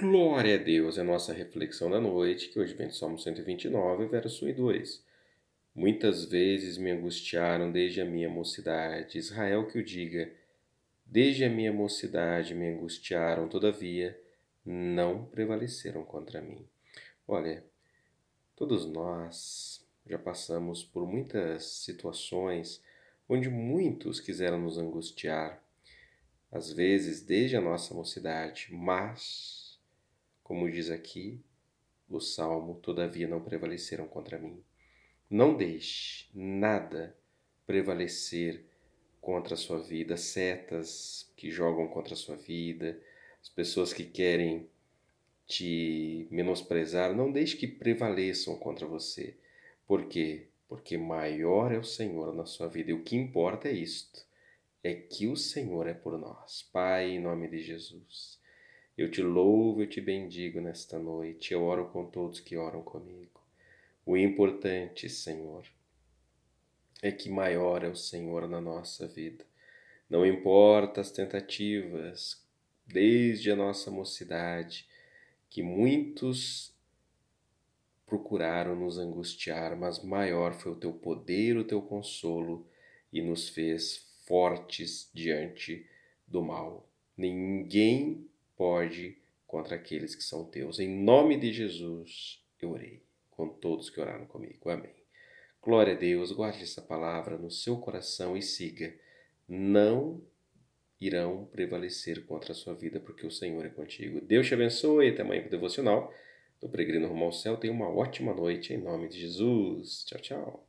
Glória a Deus é a nossa reflexão da noite, que hoje vem do Salmo 129, verso 1 e 2. Muitas vezes me angustiaram desde a minha mocidade, Israel que o diga. Desde a minha mocidade me angustiaram, todavia não prevaleceram contra mim. Olha, todos nós já passamos por muitas situações onde muitos quiseram nos angustiar, às vezes desde a nossa mocidade, mas como diz aqui o salmo, todavia não prevaleceram contra mim. Não deixe nada prevalecer contra a sua vida, setas que jogam contra a sua vida, as pessoas que querem te menosprezar, não deixe que prevaleçam contra você. Por quê? Porque maior é o Senhor na sua vida. E o que importa é isto: é que o Senhor é por nós. Pai, em nome de Jesus. Eu te louvo, eu te bendigo nesta noite. Eu oro com todos que oram comigo. O importante, Senhor, é que maior é o Senhor na nossa vida. Não importa as tentativas, desde a nossa mocidade, que muitos procuraram nos angustiar, mas maior foi o teu poder, o teu consolo e nos fez fortes diante do mal. Ninguém pode contra aqueles que são teus. Em nome de Jesus eu orei, com todos que oraram comigo. Amém. Glória a Deus, guarde essa palavra no seu coração e siga. Não irão prevalecer contra a sua vida, porque o Senhor é contigo. Deus te abençoe. Até amanhã com o devocional do Peregrino Rumo ao Céu. Tenha uma ótima noite, em nome de Jesus. Tchau, tchau.